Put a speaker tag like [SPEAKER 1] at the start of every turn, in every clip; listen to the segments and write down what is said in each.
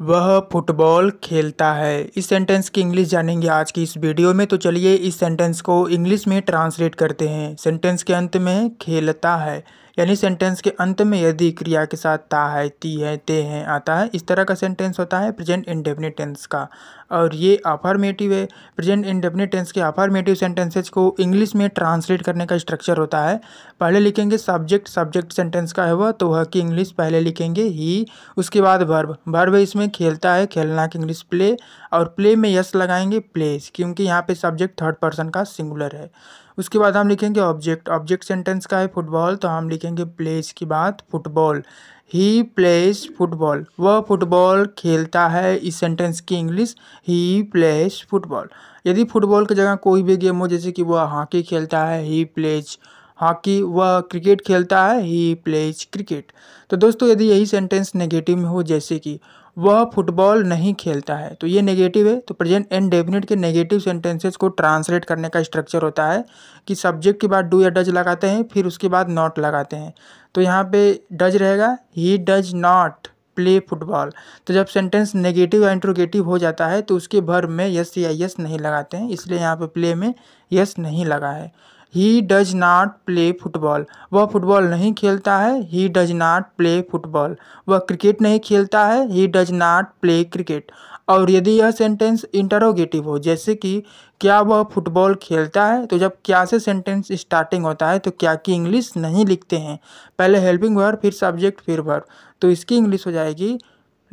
[SPEAKER 1] वह फुटबॉल खेलता है इस सेंटेंस की इंग्लिश जानेंगे आज की इस वीडियो में तो चलिए इस सेंटेंस को इंग्लिश में ट्रांसलेट करते हैं सेंटेंस के अंत में खेलता है यानी सेंटेंस के अंत में यदि क्रिया के साथ ता है ती है ते हैं आता है इस तरह का सेंटेंस होता है प्रेजेंट इंडेफिनिट टेंस का और ये अफर्मेटिव है प्रेजेंट इंडेफिनिट टेंस के अफर्मेटिव सेंटेंसेज को इंग्लिश में ट्रांसलेट करने का स्ट्रक्चर होता है पहले लिखेंगे सब्जेक्ट सब्जेक्ट सेंटेंस का है वह तो वह की इंग्लिश पहले लिखेंगे ही उसके बाद वर्ब वर्ब इसमें खेलता है खेलना की इंग्लिश प्ले और प्ले में यस लगाएंगे प्लेस क्योंकि यहाँ पे सब्जेक्ट थर्ड पर्सन का सिंगुलर है उसके बाद हम लिखेंगे ऑब्जेक्ट ऑब्जेक्ट सेंटेंस का है फुटबॉल तो हम लिखेंगे देखेंगे प्लेस की बात फुटबॉल ही प्लेस फुटबॉल वह फुटबॉल खेलता है इस सेंटेंस की इंग्लिश ही प्लेस फुटबॉल यदि फुटबॉल की जगह कोई भी गेम हो जैसे कि वह हॉकी खेलता है ही प्लेज हॉकी वह क्रिकेट खेलता है ही प्लेज क्रिकेट तो दोस्तों यदि यही सेंटेंस नेगेटिव में हो जैसे कि वह फुटबॉल नहीं खेलता है तो ये नेगेटिव है तो प्रेजेंट एंड डेफिनेट के नेगेटिव सेंटेंसेस को ट्रांसलेट करने का स्ट्रक्चर होता है कि सब्जेक्ट के बाद डू या डज लगाते हैं फिर उसके बाद नॉट लगाते हैं तो यहाँ पे डज रहेगा he does not play football तो जब सेंटेंस नेगेटिव या इंट्रोगेटिव हो जाता है तो उसके भर में यस या यस नहीं लगाते हैं इसलिए यहाँ पे प्ले में यस नहीं लगा है he does not play football वह फुटबॉल नहीं खेलता है he does not play football वह क्रिकेट नहीं खेलता है he does not play cricket और यदि यह सेंटेंस इंटरोगेटिव हो जैसे कि क्या वह फुटबॉल खेलता है तो जब क्या से सेंटेंस स्टार्टिंग होता है तो क्या की इंग्लिश नहीं लिखते हैं पहले हेल्पिंग वर्ब फिर सब्जेक्ट फिर वर्ब तो इसकी इंग्लिश हो जाएगी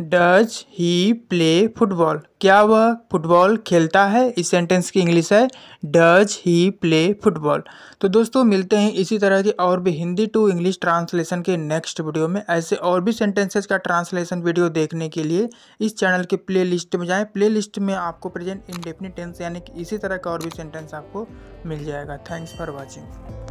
[SPEAKER 1] डज ही प्ले फुटबॉल क्या वह फुटबॉल खेलता है इस सेंटेंस की इंग्लिश है डज ही प्ले फुटबॉल तो दोस्तों मिलते हैं इसी तरह की और भी हिंदी टू इंग्लिश ट्रांसलेशन के नेक्स्ट वीडियो में ऐसे और भी सेंटेंसेस का ट्रांसलेशन वीडियो देखने के लिए इस चैनल के प्ले लिस्ट में जाएँ प्ले लिस्ट में आपको प्रेजेंट इंडेफिनिट टेंस यानी कि इसी तरह का और भी सेंटेंस आपको मिल जाएगा थैंक्स फॉर वॉचिंग